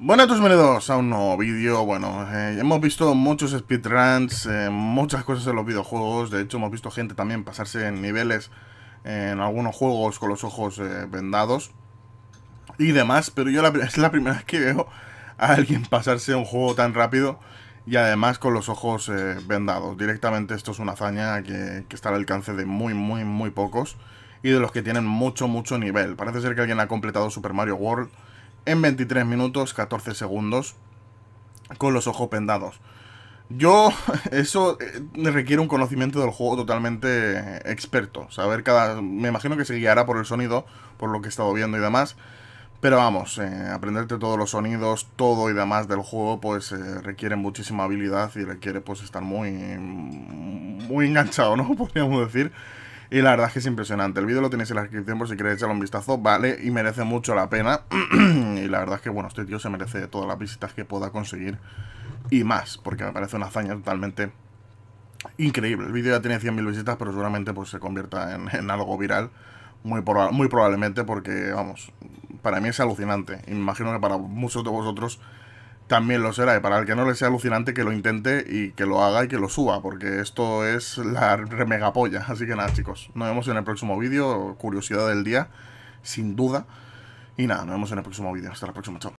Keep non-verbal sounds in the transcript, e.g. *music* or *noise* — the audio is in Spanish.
Buenas todos, bienvenidos a un nuevo vídeo, bueno, eh, hemos visto muchos speedruns, eh, muchas cosas en los videojuegos, de hecho hemos visto gente también pasarse en niveles en algunos juegos con los ojos eh, vendados y demás, pero yo *laughs* es la primera vez que veo a alguien pasarse un juego tan rápido y además con los ojos vendados, directamente esto es una hazaña que, que está al alcance de muy muy muy pocos y de los que tienen mucho mucho nivel, parece ser que alguien ha completado Super Mario World en 23 minutos 14 segundos con los ojos pendados. Yo, *laughs* eso eh, requiere un conocimiento del juego totalmente experto. Saber cada. Me imagino que se guiará por el sonido, por lo que he estado viendo y demás. Pero vamos, eh, aprenderte todos los sonidos, todo y demás del juego, pues eh, requiere muchísima habilidad y requiere pues estar muy. muy enganchado, ¿no? *laughs* Podríamos decir. Y la verdad es que es impresionante. El vídeo lo tenéis en la descripción por si queréis echarle un vistazo, ¿vale? Y merece mucho la pena. *clears throat* y la verdad es que, bueno, este tío se merece todas las visitas que pueda conseguir y más, porque me parece una hazaña totalmente increíble. El vídeo ya tiene 100.000 visitas, pero seguramente pues, se convierta en, algo viral. Muy, muy probablemente porque, vamos, para mí es alucinante. Imagino que para muchos de vosotros también lo será. Y para el que no le sea alucinante, que lo intente y que lo haga y que lo suba, porque esto es la remegapolla. Así que nada, chicos, nos vemos en el próximo vídeo. Curiosidad del día, sin duda. Y nada, nos vemos en el próximo vídeo. Hasta la próxima, chao.